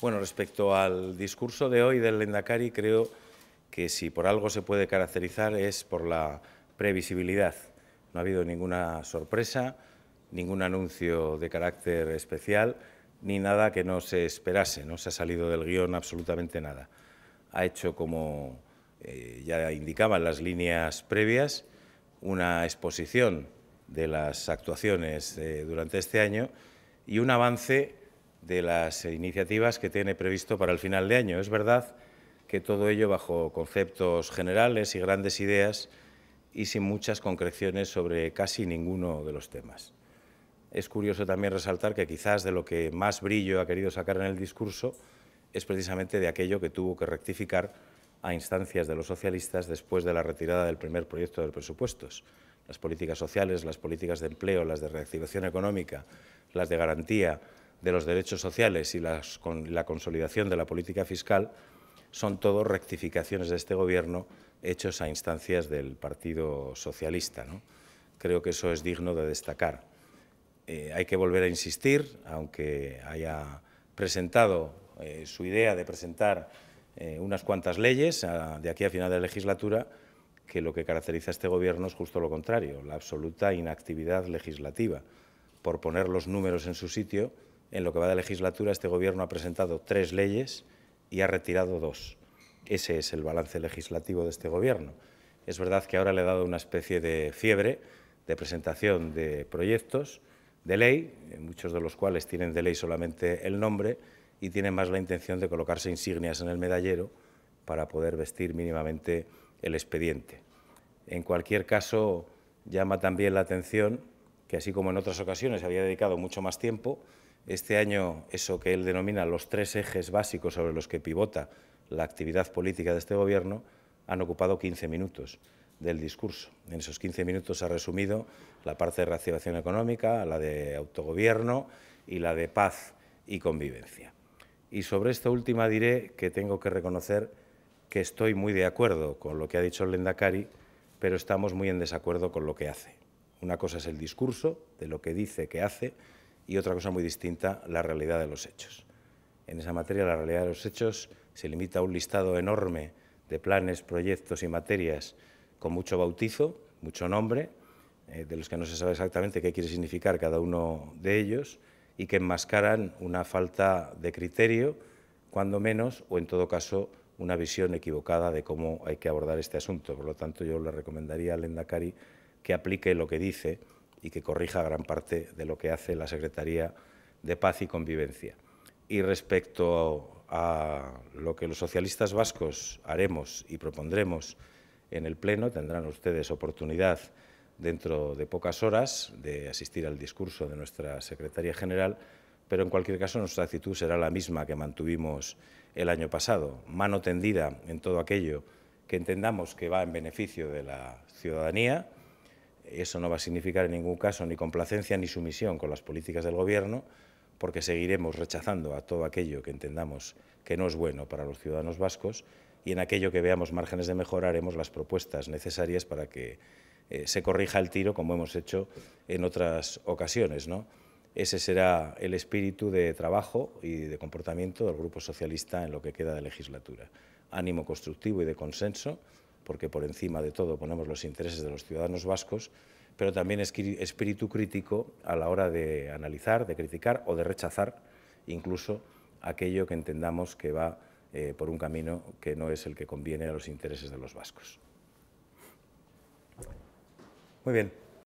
Bueno, respecto al discurso de hoy del Lendakari, creo que si por algo se puede caracterizar es por la previsibilidad. No ha habido ninguna sorpresa, ningún anuncio de carácter especial, ni nada que no se esperase, no se ha salido del guión absolutamente nada. Ha hecho, como eh, ya indicaban las líneas previas, una exposición de las actuaciones eh, durante este año y un avance de las iniciativas que tiene previsto para el final de año. Es verdad que todo ello bajo conceptos generales y grandes ideas y sin muchas concreciones sobre casi ninguno de los temas. Es curioso también resaltar que quizás de lo que más brillo ha querido sacar en el discurso es precisamente de aquello que tuvo que rectificar a instancias de los socialistas después de la retirada del primer proyecto de presupuestos. Las políticas sociales, las políticas de empleo, las de reactivación económica, las de garantía, de los derechos sociales y con la consolidación de la política fiscal son todo rectificaciones de este Gobierno hechos a instancias del Partido Socialista. Creo que eso es digno de destacar. Eh, hay que volver a insistir, aunque haya presentado eh, su idea de presentar eh, unas cuantas leyes de aquí a final de legislatura, que lo que caracteriza a este Gobierno es justo lo contrario, la absoluta inactividad legislativa. Por poner los números en su sitio, en lo que va de legislatura, este Gobierno ha presentado tres leyes y ha retirado dos. Ese es el balance legislativo de este Gobierno. Es verdad que ahora le ha dado una especie de fiebre de presentación de proyectos de ley, muchos de los cuales tienen de ley solamente el nombre y tienen más la intención de colocarse insignias en el medallero para poder vestir mínimamente el expediente. En cualquier caso, llama también la atención que, así como en otras ocasiones había dedicado mucho más tiempo, este año, eso que él denomina los tres ejes básicos sobre los que pivota la actividad política de este Gobierno, han ocupado 15 minutos del discurso. En esos 15 minutos ha resumido la parte de reactivación económica, la de autogobierno y la de paz y convivencia. Y sobre esta última diré que tengo que reconocer que estoy muy de acuerdo con lo que ha dicho el Lendakari, pero estamos muy en desacuerdo con lo que hace. Una cosa es el discurso, de lo que dice que hace, y otra cosa muy distinta, la realidad de los hechos. En esa materia, la realidad de los hechos se limita a un listado enorme de planes, proyectos y materias con mucho bautizo, mucho nombre, eh, de los que no se sabe exactamente qué quiere significar cada uno de ellos y que enmascaran una falta de criterio, cuando menos, o en todo caso, una visión equivocada de cómo hay que abordar este asunto. Por lo tanto, yo le recomendaría al Endacari que aplique lo que dice y que corrija gran parte de lo que hace la Secretaría de Paz y Convivencia. Y respecto a lo que los socialistas vascos haremos y propondremos en el Pleno, tendrán ustedes oportunidad dentro de pocas horas de asistir al discurso de nuestra Secretaría General, pero en cualquier caso nuestra actitud será la misma que mantuvimos el año pasado, mano tendida en todo aquello que entendamos que va en beneficio de la ciudadanía, eso no va a significar en ningún caso ni complacencia ni sumisión con las políticas del Gobierno, porque seguiremos rechazando a todo aquello que entendamos que no es bueno para los ciudadanos vascos y en aquello que veamos márgenes de mejora haremos las propuestas necesarias para que eh, se corrija el tiro como hemos hecho en otras ocasiones. Ese será el espíritu de trabajo y de comportamiento del Grupo Socialista en lo que queda de legislatura. Ánimo constructivo y de consenso porque por encima de todo ponemos los intereses de los ciudadanos vascos, pero también espíritu crítico a la hora de analizar, de criticar o de rechazar incluso aquello que entendamos que va eh, por un camino que no es el que conviene a los intereses de los vascos. Muy bien.